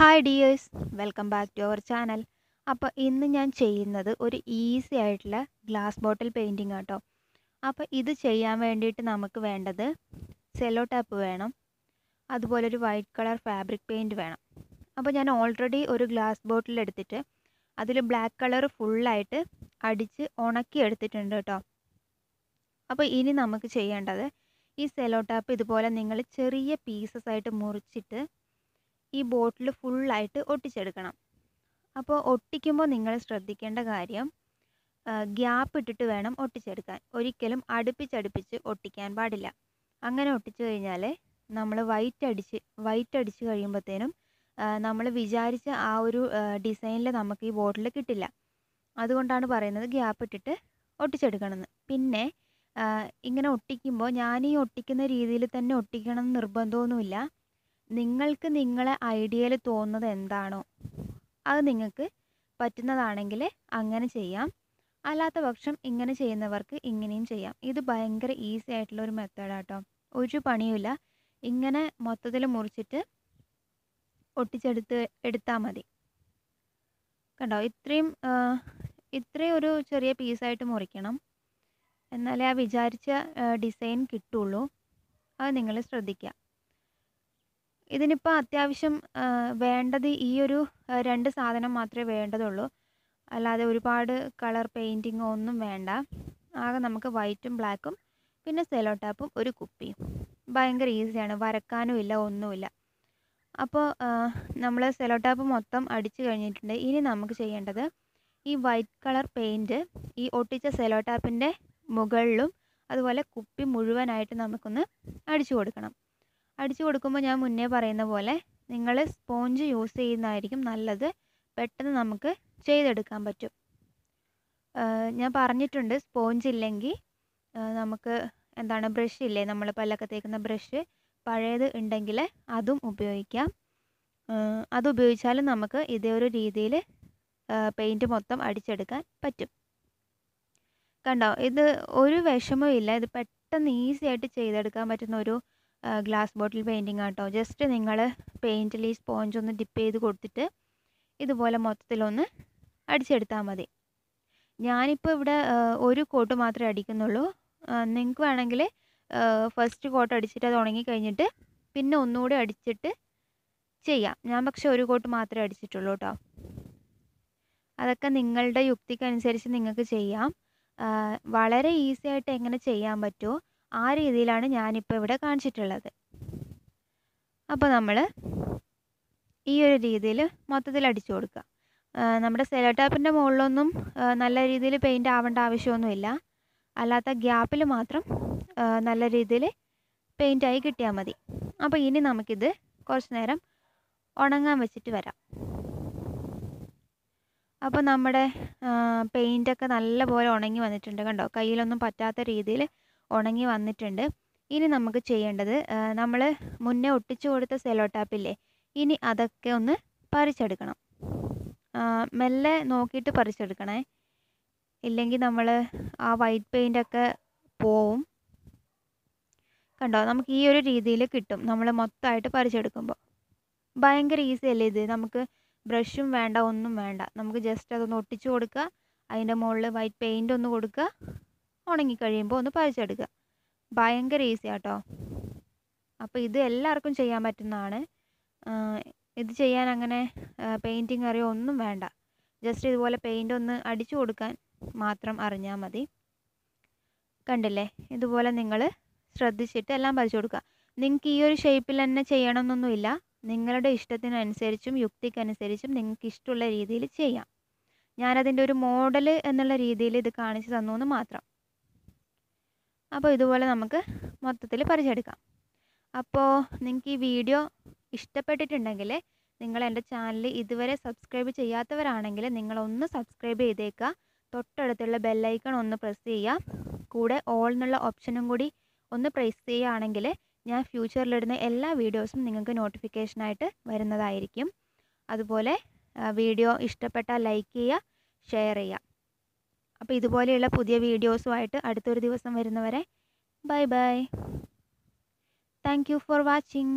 hi dears welcome back to our channel അപ്പോൾ ഇന്ന് ഞാൻ ചെയ്യുന്നത് ഒരു ഈസി ആയിട്ടുള്ള ഗ്ലാസ് ബോട്ടിൽ പെയിൻറ്റിങ് ആട്ടോ അപ്പോൾ ഇത് ചെയ്യാൻ വേണ്ടിയിട്ട് നമുക്ക് വേണ്ടത് സെല്ലോ ടാപ്പ് വേണം അതുപോലെ ഒരു വൈറ്റ് കളർ ഫാബ്രിക് പെയിൻറ്റ് വേണം അപ്പോൾ ഞാൻ ഓൾറെഡി ഒരു ഗ്ലാസ് ബോട്ടിൽ എടുത്തിട്ട് അതിൽ ബ്ലാക്ക് കളർ ഫുള്ളായിട്ട് അടിച്ച് ഉണക്കി എടുത്തിട്ടുണ്ട് കേട്ടോ അപ്പോൾ ഇനി നമുക്ക് ചെയ്യേണ്ടത് ഈ സെല്ലോ ടാപ്പ് ഇതുപോലെ നിങ്ങൾ ചെറിയ പീസസ് ആയിട്ട് മുറിച്ചിട്ട് ഈ ബോട്ടിൽ ഫുള്ളായിട്ട് ഒട്ടിച്ചെടുക്കണം അപ്പോൾ ഒട്ടിക്കുമ്പോൾ നിങ്ങൾ ശ്രദ്ധിക്കേണ്ട കാര്യം ഗ്യാപ്പ് ഇട്ടിട്ട് വേണം ഒട്ടിച്ചെടുക്കാൻ ഒരിക്കലും അടുപ്പിച്ചടുപ്പിച്ച് ഒട്ടിക്കാൻ പാടില്ല അങ്ങനെ ഒട്ടിച്ചു കഴിഞ്ഞാൽ നമ്മൾ വൈറ്റ് അടിച്ച് വൈറ്റ് അടിച്ച് കഴിയുമ്പോഴത്തേനും നമ്മൾ വിചാരിച്ച ആ ഒരു ഡിസൈനിൽ നമുക്ക് ഈ ബോട്ടിൽ കിട്ടില്ല അതുകൊണ്ടാണ് പറയുന്നത് ഗ്യാപ്പ് ഇട്ടിട്ട് ഒട്ടിച്ചെടുക്കണമെന്ന് പിന്നെ ഇങ്ങനെ ഒട്ടിക്കുമ്പോൾ ഞാൻ ഈ ഒട്ടിക്കുന്ന രീതിയിൽ തന്നെ ഒട്ടിക്കണം എന്ന് നിർബന്ധമൊന്നുമില്ല നിങ്ങൾക്ക് നിങ്ങളെ ഐഡിയയിൽ തോന്നുന്നത് എന്താണോ അത് നിങ്ങൾക്ക് പറ്റുന്നതാണെങ്കിൽ അങ്ങനെ ചെയ്യാം അല്ലാത്ത പക്ഷം ഇങ്ങനെ ചെയ്യുന്നവർക്ക് ഇങ്ങനെയും ചെയ്യാം ഇത് ഭയങ്കര ഈസി ആയിട്ടുള്ള ഒരു മെത്തേഡാട്ടോ ഒരു പണിയുമില്ല ഇങ്ങനെ മൊത്തത്തിൽ മുറിച്ചിട്ട് ഒട്ടിച്ചെടുത്ത് എടുത്താൽ മതി കണ്ടോ ഇത്രയും ഇത്രയും ഒരു ചെറിയ പീസായിട്ട് മുറിക്കണം എന്നാലേ ആ വിചാരിച്ച ഡിസൈൻ കിട്ടുള്ളൂ അത് നിങ്ങൾ ശ്രദ്ധിക്കുക ഇതിനിപ്പോൾ അത്യാവശ്യം വേണ്ടത് ഈ ഒരു രണ്ട് സാധനം മാത്രമേ വേണ്ടതുള്ളൂ അല്ലാതെ ഒരുപാട് കളർ പെയിൻറ്റിങ്ങോ ഒന്നും വേണ്ട ആകെ നമുക്ക് വൈറ്റും ബ്ലാക്കും പിന്നെ സെലോ ടാപ്പും ഒരു കുപ്പിയും ഭയങ്കര ഈസിയാണ് വരക്കാനും ഇല്ല ഒന്നുമില്ല അപ്പോൾ നമ്മൾ സെലോ ടാപ്പ് മൊത്തം അടിച്ചു കഴിഞ്ഞിട്ടുണ്ട് ഇനി നമുക്ക് ചെയ്യേണ്ടത് ഈ വൈറ്റ് കളർ പെയിൻറ്റ് ഈ ഒട്ടിച്ച സെലോ ടാപ്പിൻ്റെ മുകളിലും അതുപോലെ കുപ്പി മുഴുവനായിട്ട് നമുക്കൊന്ന് അടിച്ചു കൊടുക്കണം അടിച്ചു കൊടുക്കുമ്പോൾ ഞാൻ മുന്നേ പറയുന്ന പോലെ നിങ്ങൾ സ്പോഞ്ച് യൂസ് ചെയ്യുന്നതായിരിക്കും നല്ലത് പെട്ടെന്ന് നമുക്ക് ചെയ്തെടുക്കാൻ പറ്റും ഞാൻ പറഞ്ഞിട്ടുണ്ട് സ്പോഞ്ച് ഇല്ലെങ്കിൽ നമുക്ക് എന്താണ് ബ്രഷ് ഇല്ലേ നമ്മൾ പല്ലൊക്കെ തേക്കുന്ന ബ്രഷ് പഴയത് ഉണ്ടെങ്കിൽ അതും ഉപയോഗിക്കാം അത് ഉപയോഗിച്ചാലും നമുക്ക് ഇതേ ഒരു രീതിയിൽ പെയിൻറ്റ് മൊത്തം അടിച്ചെടുക്കാൻ പറ്റും കണ്ടോ ഇത് ഒരു വിഷമവും ഇല്ല ഇത് പെട്ടെന്ന് ഈസി ആയിട്ട് ചെയ്തെടുക്കാൻ പറ്റുന്ന ഒരു ഗ്ലാസ് ബോട്ടിൽ പെയിൻറ്റിങ് ആട്ടോ ജസ്റ്റ് നിങ്ങൾ പെയിൻറ്റിൽ ഈ സ്പോഞ്ച് ഒന്ന് ഡിപ്പ് ചെയ്ത് കൊടുത്തിട്ട് ഇതുപോലെ മൊത്തത്തിലൊന്ന് അടിച്ചെടുത്താൽ മതി ഞാനിപ്പോൾ ഇവിടെ ഒരു കോട്ട് മാത്രമേ അടിക്കുന്നുള്ളൂ നിങ്ങൾക്ക് വേണമെങ്കിൽ ഫസ്റ്റ് കോട്ട് അടിച്ചിട്ട് അത് ഉണങ്ങി കഴിഞ്ഞിട്ട് പിന്നെ ഒന്നുകൂടി അടിച്ചിട്ട് ചെയ്യാം ഞാൻ പക്ഷെ ഒരു കോട്ട് മാത്രമേ അടിച്ചിട്ടുള്ളൂ കേട്ടോ അതൊക്കെ നിങ്ങളുടെ യുക്തിക്കനുസരിച്ച് നിങ്ങൾക്ക് ചെയ്യാം വളരെ ഈസി ആയിട്ട് എങ്ങനെ ചെയ്യാൻ പറ്റുമോ ആ രീതിയിലാണ് ഞാനിപ്പോൾ ഇവിടെ കാണിച്ചിട്ടുള്ളത് അപ്പോൾ നമ്മൾ ഈ ഒരു രീതിയിൽ മൊത്തത്തിൽ അടിച്ചു കൊടുക്കുക നമ്മുടെ സെലോ ടാപ്പിൻ്റെ മുകളിലൊന്നും നല്ല രീതിയിൽ പെയിൻ്റ് ആവേണ്ട ആവശ്യമൊന്നുമില്ല അല്ലാത്ത ഗ്യാപ്പിൽ മാത്രം നല്ല രീതിയിൽ പെയിൻ്റായി കിട്ടിയാൽ മതി അപ്പോൾ ഇനി നമുക്കിത് കുറച്ച് നേരം ഉണങ്ങാൻ വെച്ചിട്ട് വരാം അപ്പോൾ നമ്മുടെ പെയിൻ്റൊക്കെ നല്ലപോലെ ഉണങ്ങി വന്നിട്ടുണ്ട് കണ്ടോ കയ്യിലൊന്നും പറ്റാത്ത രീതിയിൽ ഉണങ്ങി വന്നിട്ടുണ്ട് ഇനി നമുക്ക് ചെയ്യേണ്ടത് നമ്മൾ മുന്നേ ഒട്ടിച്ചു കൊടുത്ത സെലോ ഇനി അതൊക്കെ ഒന്ന് പറിച്ചെടുക്കണം മെല്ലെ നോക്കിയിട്ട് പറിച്ചെടുക്കണേ ഇല്ലെങ്കിൽ നമ്മൾ ആ വൈറ്റ് പെയിൻ്റൊക്കെ പോവും കണ്ടോ നമുക്ക് ഈ ഒരു രീതിയിൽ കിട്ടും നമ്മൾ മൊത്തമായിട്ട് പറിച്ചെടുക്കുമ്പോൾ ഭയങ്കര ഈസി അല്ലേ ഇത് നമുക്ക് ബ്രഷും വേണ്ട ഒന്നും വേണ്ട നമുക്ക് ജസ്റ്റ് അതൊന്ന് ഒട്ടിച്ചു കൊടുക്കുക അതിൻ്റെ മുകളിൽ വൈറ്റ് പെയിൻ്റ് ഒന്ന് കൊടുക്കുക ഉണങ്ങിക്കഴിയുമ്പോൾ ഒന്ന് പരിച്ചെടുക്കുക ഭയങ്കര ഈസി ആട്ടോ അപ്പോൾ ഇത് എല്ലാവർക്കും ചെയ്യാൻ പറ്റുന്നതാണ് ഇത് ചെയ്യാൻ അങ്ങനെ പെയിൻറ്റിങ് അറിയോ ഒന്നും വേണ്ട ജസ്റ്റ് ഇതുപോലെ പെയിൻ്റ് ഒന്ന് അടിച്ചു കൊടുക്കാൻ മാത്രം അറിഞ്ഞാൽ മതി കണ്ടില്ലേ ഇതുപോലെ നിങ്ങൾ ശ്രദ്ധിച്ചിട്ട് എല്ലാം പരിച്ചു കൊടുക്കുക നിങ്ങൾക്ക് ഈ ഒരു ഷേപ്പിൽ തന്നെ ചെയ്യണമെന്നൊന്നുമില്ല നിങ്ങളുടെ ഇഷ്ടത്തിനനുസരിച്ചും യുക്തിക്കനുസരിച്ചും നിങ്ങൾക്ക് ഇഷ്ടമുള്ള രീതിയിൽ ചെയ്യാം ഞാനതിൻ്റെ ഒരു മോഡൽ എന്നുള്ള രീതിയിൽ ഇത് കാണിച്ചു തന്നു എന്ന് മാത്രം അപ്പോൾ ഇതുപോലെ നമുക്ക് മൊത്തത്തിൽ പറിച്ചെടുക്കാം അപ്പോൾ നിങ്ങൾക്ക് ഈ വീഡിയോ ഇഷ്ടപ്പെട്ടിട്ടുണ്ടെങ്കിൽ നിങ്ങൾ എൻ്റെ ചാനൽ ഇതുവരെ സബ്സ്ക്രൈബ് ചെയ്യാത്തവരാണെങ്കിൽ നിങ്ങളൊന്ന് സബ്സ്ക്രൈബ് ചെയ്തേക്കുക തൊട്ടടുത്തുള്ള ബെല്ലൈക്കൺ ഒന്ന് പ്രസ് ചെയ്യുക കൂടെ ഓൾ എന്നുള്ള ഓപ്ഷനും കൂടി ഒന്ന് പ്രസ് ചെയ്യുകയാണെങ്കിൽ ഞാൻ ഫ്യൂച്ചറിലിടുന്ന എല്ലാ വീഡിയോസും നിങ്ങൾക്ക് നോട്ടിഫിക്കേഷനായിട്ട് വരുന്നതായിരിക്കും അതുപോലെ വീഡിയോ ഇഷ്ടപ്പെട്ടാൽ ലൈക്ക് ചെയ്യുക ഷെയർ ചെയ്യുക അപ്പോൾ ഇതുപോലെയുള്ള പുതിയ വീഡിയോസുമായിട്ട് അടുത്തൊരു ദിവസം വരുന്നവരെ bye bye thank you for watching